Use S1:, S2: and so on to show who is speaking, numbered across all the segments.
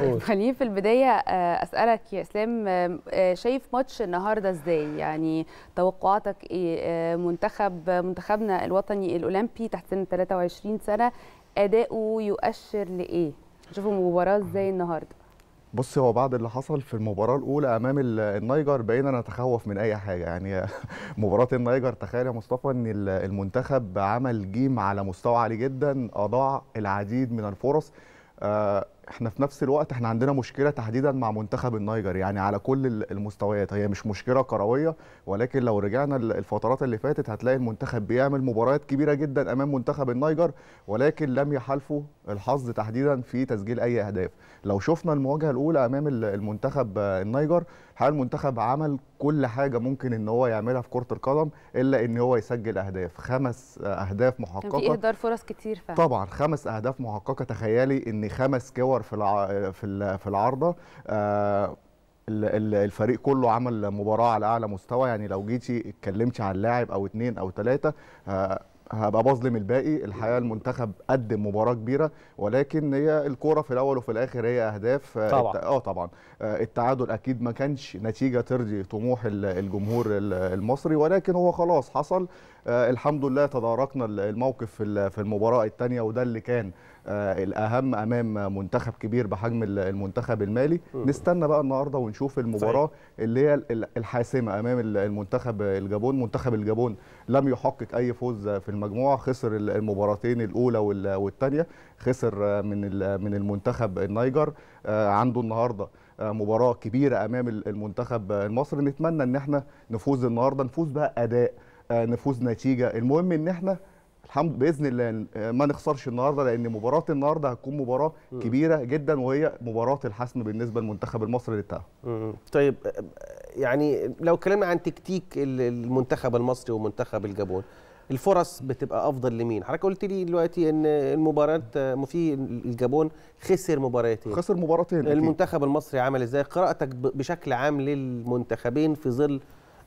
S1: خليني في البدايه آه، اسالك يا اسلام آه، شايف ماتش النهارده ازاي يعني توقعاتك ايه آه، منتخب منتخبنا الوطني الاولمبي تحت سن 23 سنه اداؤه يؤشر لايه نشوفه المباراة ازاي
S2: النهارده بص هو بعد اللي حصل في المباراه الاولى امام النيجر بقينا نتخوف من اي حاجه يعني مباراه النيجر تخيل يا مصطفى ان المنتخب عمل جيم على مستوى عالي جدا اضاع العديد من الفرص احنا في نفس الوقت احنا عندنا مشكله تحديدا مع منتخب النيجر يعني على كل المستويات هي مش مشكله كرويه ولكن لو رجعنا الفترات اللي فاتت هتلاقي المنتخب بيعمل مباريات كبيره جدا امام منتخب النيجر ولكن لم يحالفه الحظ تحديدا في تسجيل اي اهداف لو شفنا المواجهه الاولى امام المنتخب النيجر حال المنتخب عمل كل حاجه ممكن ان هو يعملها في كره القدم الا ان هو يسجل اهداف خمس اهداف محققه كان في
S1: اهدار فرص كتير فعلا طبعا
S2: خمس اهداف محققه تخيلي ان خمس كور دولار في في العارضه آه، الفريق كله عمل مباراه على اعلى مستوى يعني لو جيتي اتكلمتي عن لاعب او اثنين او ثلاثه آه، هبقى بظلم الباقي الحقيقه المنتخب قدم مباراه كبيره ولكن هي الكوره في الاول وفي الاخر هي اهداف آه، طبعا اه طبعا التعادل اكيد ما كانش نتيجه ترضي طموح الجمهور المصري ولكن هو خلاص حصل الحمد لله تداركنا الموقف في المباراه الثانيه وده اللي كان آه، الاهم امام منتخب كبير بحجم المنتخب المالي نستنى بقى النهارده ونشوف المباراه صحيح. اللي هي الحاسمه امام المنتخب الجابون منتخب الجابون لم يحقق اي فوز في المجموعه خسر المباراتين الاولى والثانيه خسر من من المنتخب النيجر آه، عنده النهارده آه، مباراه كبيره امام المنتخب المصري نتمنى ان احنا نفوز النهارده نفوز بقى اداء نفوز نتيجه المهم ان احنا الحمد باذن الله آه، ما نخسرش النهارده لان مباراه النهارده هتكون مباراه م. كبيره جدا وهي مباراه الحسم بالنسبه للمنتخب المصري للتاهل. طيب آه، يعني لو اتكلمنا عن
S3: تكتيك المنتخب المصري ومنتخب الجابون الفرص بتبقى افضل لمين؟ حضرتك قلت لي دلوقتي ان المباراه آه، في الجابون خسر مباراتين خسر مباراتين المنتخب المصري عمل ازاي؟ قراءتك بشكل عام للمنتخبين في ظل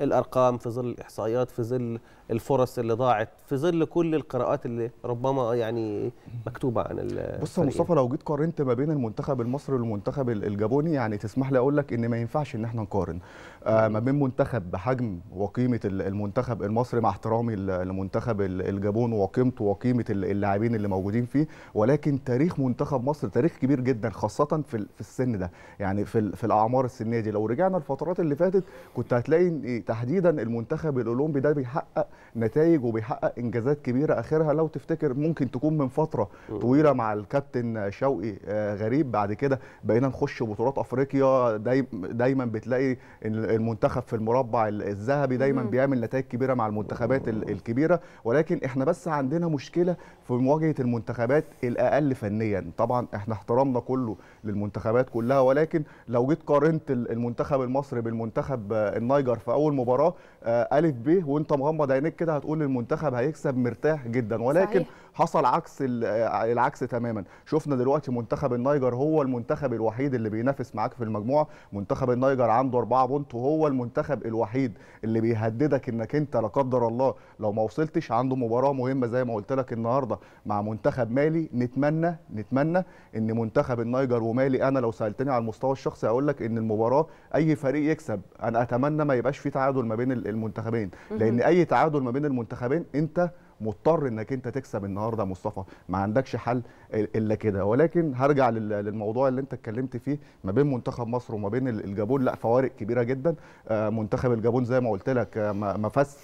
S3: الارقام في ظل الاحصائيات في ظل الفرص اللي ضاعت في ظل كل القراءات اللي ربما يعني مكتوبه عن
S2: بص يا مصطفى لو جيت قارنت ما بين المنتخب المصري والمنتخب الجابوني يعني تسمح لي اقول لك ان ما ينفعش ان احنا نقارن آه ما بين منتخب بحجم وقيمه المنتخب المصري مع احترامي لمنتخب الجابون وقيمته وقيمه اللاعبين اللي موجودين فيه ولكن تاريخ منتخب مصر تاريخ كبير جدا خاصه في في السن ده يعني في في الاعمار السنيه دي لو رجعنا الفترات اللي فاتت كنت هتلاقي تحديدا المنتخب الاولمبي ده بيحقق نتائج وبيحقق انجازات كبيره اخرها لو تفتكر ممكن تكون من فتره طويله مع الكابتن شوقي آه، غريب بعد كده بقينا نخش بطولات افريقيا دايما بتلاقي المنتخب في المربع الذهبي دايما بيعمل نتائج كبيره مع المنتخبات الكبيره ولكن احنا بس عندنا مشكله في مواجهه المنتخبات الاقل فنيا طبعا احنا احترامنا كله للمنتخبات كلها ولكن لو جيت قارنت المنتخب المصري بالمنتخب النيجر في اول مباراه ا آه، ب وانت مغمض عينيك عينيك كده هتقول المنتخب هيكسب مرتاح جدا ولكن صحيح. حصل عكس العكس تماما شفنا دلوقتي منتخب النيجر هو المنتخب الوحيد اللي بينافس معاك في المجموعه منتخب النيجر عنده 4 بونت وهو المنتخب الوحيد اللي بيهددك انك انت لا قدر الله لو ما وصلتش عنده مباراه مهمه زي ما قلت لك النهارده مع منتخب مالي نتمنى نتمنى ان منتخب النيجر ومالي انا لو سالتني على المستوى الشخصي اقول لك ان المباراه اي فريق يكسب انا اتمنى ما يبقاش في تعادل ما بين المنتخبين لان اي تعادل التعادل ما بين المنتخبين انت مضطر انك انت تكسب النهارده مصطفى ما عندكش حل الا كده ولكن هرجع للموضوع اللي انت اتكلمت فيه ما بين منتخب مصر وما بين الجابون لا فوارق كبيره جدا آه، منتخب الجابون زي ما قلت لك آه، ما فاز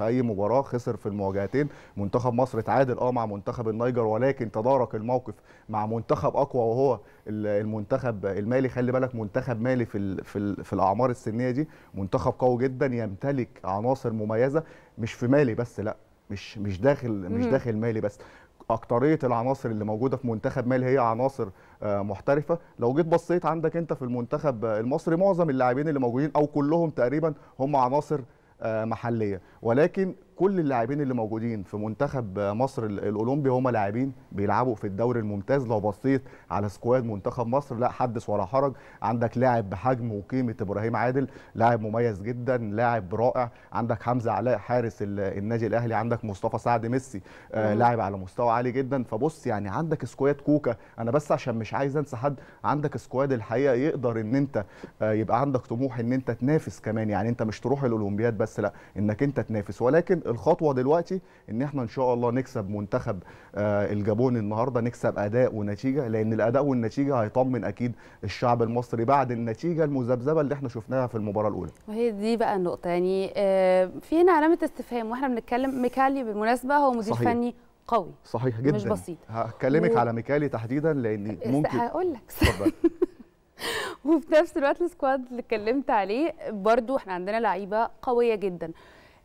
S2: في اي مباراه خسر في المواجهتين منتخب مصر اتعادل اه مع منتخب النيجر ولكن تدارك الموقف مع منتخب اقوى وهو المنتخب المالي خلي بالك منتخب مالي في في, في الاعمار السنيه دي منتخب قوي جدا يمتلك عناصر مميزه مش في مالي بس لا مش مش داخل مش داخل مالي بس اكتريه العناصر اللي موجوده في منتخب مالي هي عناصر آه، محترفه لو جيت بصيت عندك انت في المنتخب المصري معظم اللاعبين اللي موجودين او كلهم تقريبا هم عناصر آه، محليه ولكن كل اللاعبين اللي موجودين في منتخب مصر الاولمبي هم لاعبين بيلعبوا في الدوري الممتاز لو بصيت على سكواد منتخب مصر لا حدث ولا حرج عندك لاعب بحجم وقيمه ابراهيم عادل لاعب مميز جدا لاعب رائع عندك حمزه علاء حارس النادي الاهلي عندك مصطفى سعد ميسي آه، لاعب على مستوى عالي جدا فبص يعني عندك سكواد كوكا انا بس عشان مش عايز انسى حد عندك سكواد الحقيقه يقدر ان انت آه، يبقى عندك طموح ان انت تنافس كمان يعني انت مش تروح الاولمبياد بس لا انك انت تنافس ولكن الخطوه دلوقتي ان احنا ان شاء الله نكسب منتخب آه، الجابون النهارده نكسب اداء ونتيجه لان الاداء والنتيجه هيطمن اكيد الشعب المصري بعد النتيجه المذبذبه اللي احنا شفناها في المباراه الاولى
S1: وهي دي بقى النقطه يعني آه، في هنا علامه استفهام واحنا بنتكلم ميكالي بالمناسبه هو مدير صحيح. فني قوي
S2: صحيح جدا مش بسيط هكلمك و... على ميكالي تحديدا لان أه، ممكن هقول
S1: لك وفي نفس الوقت السكواد اللي اتكلمت عليه برضو احنا عندنا لعيبه قويه جدا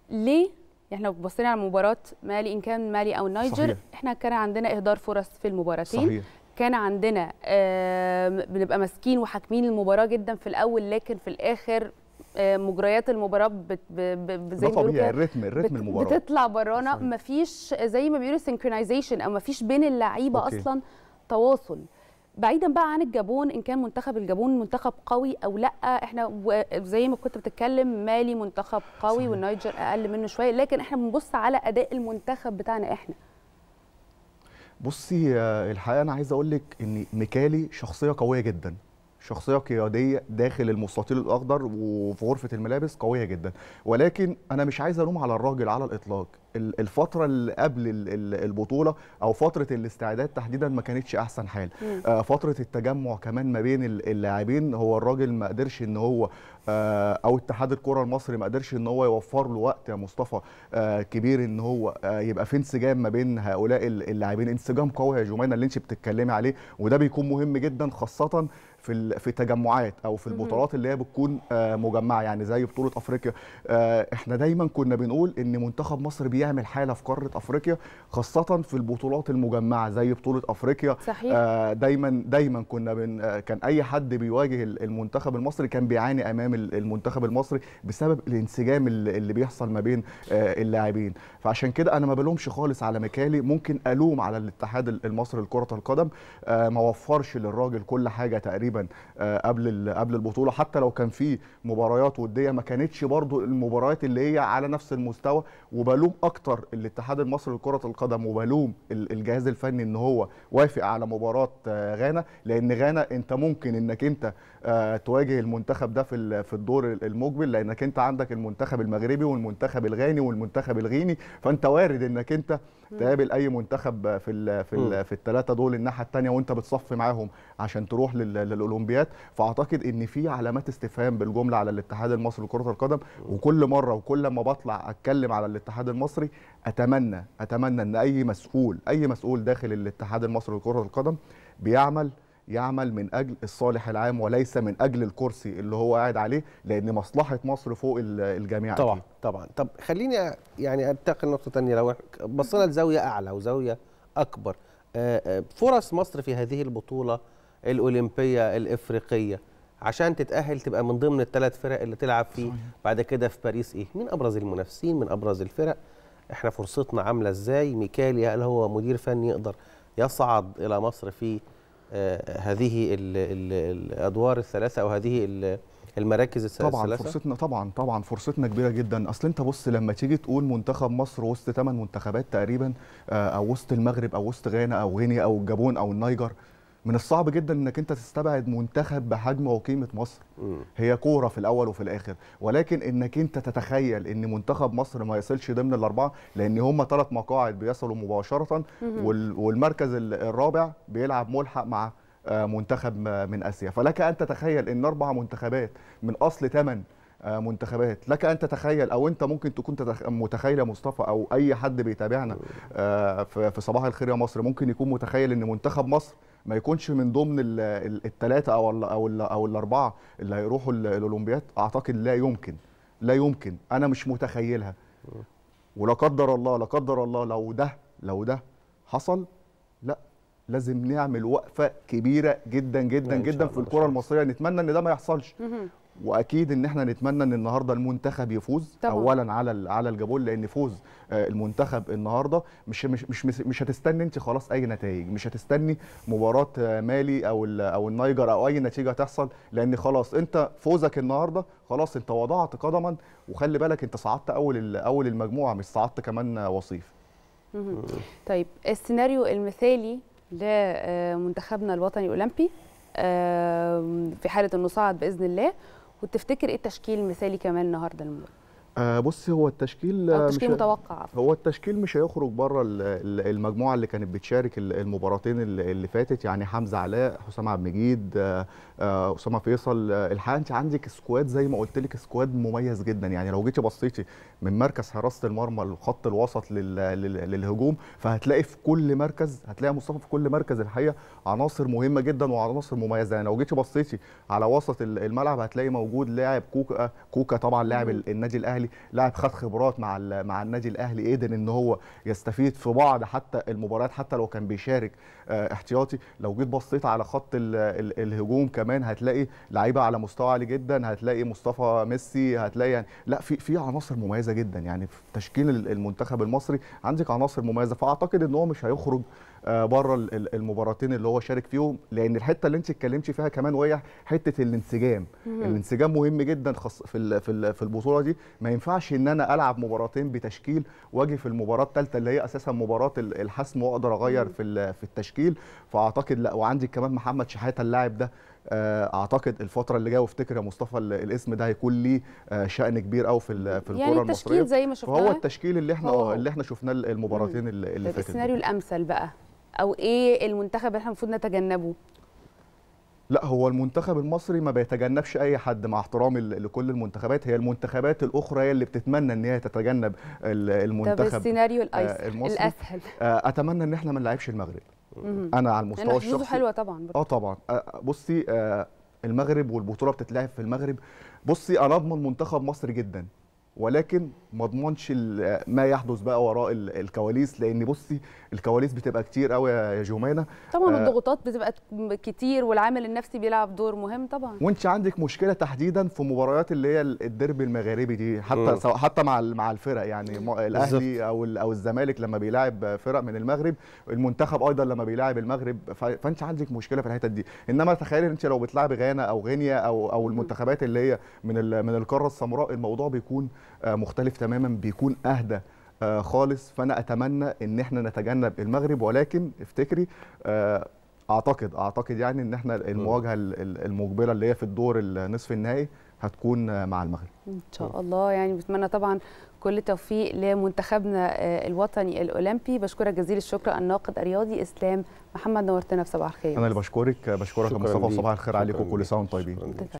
S1: ليه احنا لو بصينا على مباراه مالي ان كان مالي او نايجر صحيح. احنا كان عندنا اهدار فرص في المباراتين صحيح. كان عندنا آه بنبقى ماسكين وحاكمين المباراه جدا في الاول لكن في الاخر آه مجريات المباراه بت ب ب زي ما طبيعي
S2: الريتم الريتم المباراه بتطلع
S1: برانا مفيش زي ما بيقولوا سينكرونايزيشن او مفيش بين اللعيبه اصلا تواصل بعيدا بقى عن الجابون ان كان منتخب الجابون منتخب قوي او لا احنا زي ما كنت بتتكلم مالي منتخب قوي صحيح. والنيجر اقل منه شويه لكن احنا بنبص على اداء المنتخب بتاعنا احنا
S2: بصي آه، الحقيقه انا عايز اقول لك ان ميكالي شخصيه قويه جدا شخصيه قياديه داخل المستطيل الاخضر وفي غرفه الملابس قويه جدا ولكن انا مش عايز الوم على الراجل على الاطلاق الفتره اللي قبل البطوله او فتره الاستعداد تحديدا ما كانتش احسن حال آه، فتره التجمع كمان ما بين اللاعبين هو الراجل ما قدرش ان هو آه، او اتحاد الكره المصري ما قدرش ان هو يوفر له وقت يا مصطفى آه، كبير ان هو يبقى في انسجام ما بين هؤلاء اللاعبين انسجام قوي يا جمانه اللي انت بتتكلمي عليه وده بيكون مهم جدا خاصه في في التجمعات او في البطولات اللي هي بتكون آه، مجمعه يعني زي بطوله افريقيا آه، احنا دايما كنا بنقول ان منتخب مصر بيعمل حاله في قاره افريقيا خاصه في البطولات المجمعه زي بطوله افريقيا صحيح. آه، دايما دايما كنا بن كان اي حد بيواجه المنتخب المصري كان بيعاني امام المنتخب المصري بسبب الانسجام اللي بيحصل ما بين اللاعبين فعشان كده انا ما بلومش خالص على مكالي ممكن الوم على الاتحاد المصري لكره القدم ما وفرش للراجل كل حاجه تقريبا تقريبا آه، قبل قبل البطوله حتى لو كان في مباريات وديه ما كانتش برضو المباريات اللي هي على نفس المستوى وبلوم اكتر الاتحاد المصري لكره القدم وبلوم الجهاز الفني ان هو وافق على مباراه آه، غانا لان غانا انت ممكن انك انت آه، تواجه المنتخب ده في في الدور المقبل لانك انت عندك المنتخب المغربي والمنتخب الغاني والمنتخب الغيني فانت وارد انك انت تقابل اي منتخب في الـ في الـ في الثلاثه دول الناحيه الثانيه وانت بتصفي معاهم عشان تروح للاولمبياد فاعتقد ان في علامات استفهام بالجمله على الاتحاد المصري لكره القدم وكل مره وكل ما بطلع اتكلم على الاتحاد المصري اتمنى اتمنى ان اي مسؤول اي مسؤول داخل الاتحاد المصري لكره القدم بيعمل يعمل من اجل الصالح العام وليس من اجل الكرسي اللي هو قاعد عليه لان مصلحه مصر فوق الجميع طبعا دي. طبعا طب خليني يعني انتقل نقطه ثانيه لو بصينا لزاويه اعلى وزاويه
S3: اكبر آه، آه، فرص مصر في هذه البطوله الاولمبيه الافريقيه عشان تتاهل تبقى من ضمن الثلاث فرق اللي تلعب فيه صحيح. بعد كده في باريس ايه مين ابرز المنافسين من ابرز الفرق احنا فرصتنا عامله ازاي ميكالي هل هو مدير فني يقدر يصعد الى مصر في آه هذه الـ الـ الادوار الثلاثه او هذه المراكز الثلاثه طبعا فرصتنا
S2: طبعا طبعا فرصتنا كبيره جدا اصل انت بص لما تيجي تقول منتخب مصر وسط ثمان منتخبات تقريبا آه، او وسط المغرب او وسط غانا او غينيا او الجابون او النيجر من الصعب جدا انك انت تستبعد منتخب بحجم وقيمه مصر هي كوره في الاول وفي الاخر ولكن انك انت تتخيل ان منتخب مصر ما يصلش ضمن الاربعه لان هم ثلاث مقاعد بيصلوا مباشره والمركز الرابع بيلعب ملحق مع آه، منتخب آه، من اسيا فلك ان تتخيل ان اربع منتخبات من اصل ثمان آه، منتخبات لك ان تتخيل او انت ممكن تكون متخيل يا مصطفى او اي حد بيتابعنا آه، في صباح الخير يا مصر ممكن يكون متخيل ان منتخب مصر ما يكونش من ضمن الثلاثه او الـ او الـ او الاربعه اللي هيروحوا الاولمبياد اعتقد لا يمكن لا يمكن انا مش متخيلها ولا قدر الله لا قدر الله لو ده لو ده حصل لا لازم نعمل وقفه كبيره جدا جدا جدا في الكره المصريه نتمنى ان ده ما يحصلش واكيد ان احنا نتمنى ان النهارده المنتخب يفوز طبعا. اولا على على الجابون لان فوز آه، المنتخب النهارده مش مش مش مش هتستني انت خلاص اي نتائج مش هتستني مباراه آه، مالي او او النيجر او اي نتيجه تحصل لان خلاص انت فوزك النهارده خلاص انت وضعت قدما وخلي بالك انت صعدت اول اول المجموعه مش صعدت كمان وصيف
S1: طيب السيناريو المثالي لمنتخبنا آه، الوطني الاولمبي في حاله انه صعد باذن الله وتفتكر ايه التشكيل المثالي كمان النهارده للمباراه
S2: آه بص هو التشكيل التشكيل مش متوقع هو التشكيل مش هيخرج بره المجموعه اللي كانت بتشارك المباراتين اللي فاتت يعني حمزه علاء حسام عبد المجيد آه، آه، اسامه فيصل آه، الحقيقه انت عندك سكواد زي ما قلت لك سكواد مميز جدا يعني لو جيتي بصيتي من مركز حراسه المرمى للخط الوسط للهجوم فهتلاقي في كل مركز هتلاقي مصطفى في كل مركز الحقيقه عناصر مهمه جدا وعناصر مميزه يعني لو جيتي بصيتي على وسط الملعب هتلاقي موجود لاعب كوكا كوكا طبعا لاعب النادي الاهلي الاهلي لاعب خد خبرات مع مع النادي الاهلي قدر ان هو يستفيد في بعض حتى المباريات حتى لو كان بيشارك آه، احتياطي لو جيت بصيت على خط الـ الـ الهجوم كمان هتلاقي لعيبه على مستوى عالي جدا هتلاقي مصطفى ميسي هتلاقي يعني لا في في عناصر مميزه جدا يعني في تشكيل المنتخب المصري عندك عناصر مميزه فاعتقد ان هو مش هيخرج آه، بره المباراتين اللي هو شارك فيهم لان الحته اللي انت اتكلمتي فيها كمان وهي حته الانسجام الانسجام مهم جدا خاص في في البطوله دي ما ينفعش ان انا العب مباراتين بتشكيل واجي في المباراه الثالثه اللي هي اساسا مباراه الحسم واقدر اغير في في التشكيل التشكيل فاعتقد لا وعندي كمان محمد شحاته اللاعب ده آه، اعتقد الفتره اللي جايه وافتكر يا مصطفى الاسم ده هيكون ليه آه، شان كبير قوي في في يعني الكره المصريه يعني زي ما شفناه هو التشكيل اللي احنا أوه. اللي احنا شفناه المباراتين اللي فاتت السيناريو
S1: الامثل بقى او ايه المنتخب اللي احنا المفروض نتجنبه
S2: لا هو المنتخب المصري ما بيتجنبش اي حد مع احترامي لكل المنتخبات هي المنتخبات الاخرى هي اللي بتتمنى ان هي تتجنب المنتخب طب السيناريو آه، الايسر المصري الاسهل اتمنى ان احنا ما نلعبش المغرب انا على المستوى الشخصي حلوه طبعا اه طبعا آه، بصي آه، المغرب والبطوله بتتلعب في المغرب بصي انا اضمن منتخب مصر جدا ولكن ما اضمنش ما يحدث بقى وراء الكواليس لان بصي الكواليس بتبقى كتير قوي يا جومانه طبعا آه الضغوطات
S1: بتبقى كتير والعامل النفسي بيلعب دور مهم طبعا وانت
S2: عندك مشكله تحديدا في مباريات اللي هي الديربي المغاربي دي حتى سواء حتى مع مع الفرق يعني الاهلي او او الزمالك لما بيلاعب فرق من المغرب المنتخب ايضا لما بيلاعب المغرب فانت عندك مشكله في الحتت دي انما تخيلي انت لو بتلعب غانا او غينيا او او المنتخبات اللي هي من من القاره السمراء الموضوع بيكون آه، مختلف تماما بيكون اهدى آه، خالص فانا اتمنى ان احنا نتجنب المغرب ولكن افتكري آه، اعتقد اعتقد يعني ان احنا المواجهه المقبله اللي هي في الدور النصف النهائي هتكون مع المغرب
S1: ان شاء الله يعني بتمنى طبعا كل توفيق لمنتخبنا الوطني الاولمبي بشكرك جزيل الشكر الناقد الرياضي اسلام محمد نورتنا في صباح الخير انا اللي
S2: بشكرك بشكرك يا مصطفى وصباح الخير عليكم وكل سنه وانتم طيبين